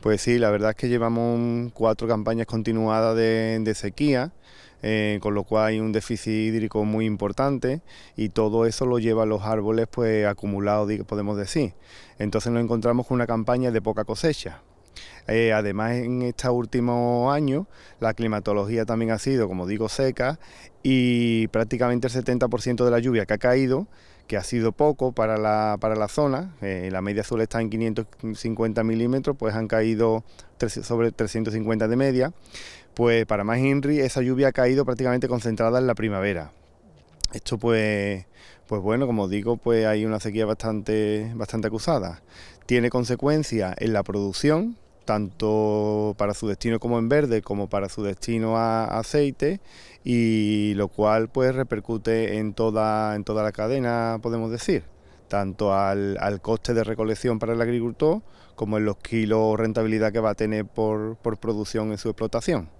Pues sí, la verdad es que llevamos cuatro campañas continuadas de, sequía. Eh, con lo cual hay un déficit hídrico muy importante y todo eso lo lleva a los árboles pues acumulados, podemos decir. Entonces nos encontramos con una campaña de poca cosecha. Eh, además, en estos últimos años, la climatología también ha sido, como digo, seca y prácticamente el 70% de la lluvia que ha caído que ha sido poco para la, para la zona, eh, la media azul está en 550 milímetros, pues han caído sobre 350 de media, pues para más Henry esa lluvia ha caído prácticamente concentrada en la primavera. Esto pues, pues bueno, como digo, pues hay una sequía bastante, bastante acusada. Tiene consecuencias en la producción, tanto para su destino como en verde como para su destino a aceite y lo cual pues repercute en toda, en toda la cadena, podemos decir, tanto al, al coste de recolección para el agricultor como en los kilos rentabilidad que va a tener por, por producción en su explotación.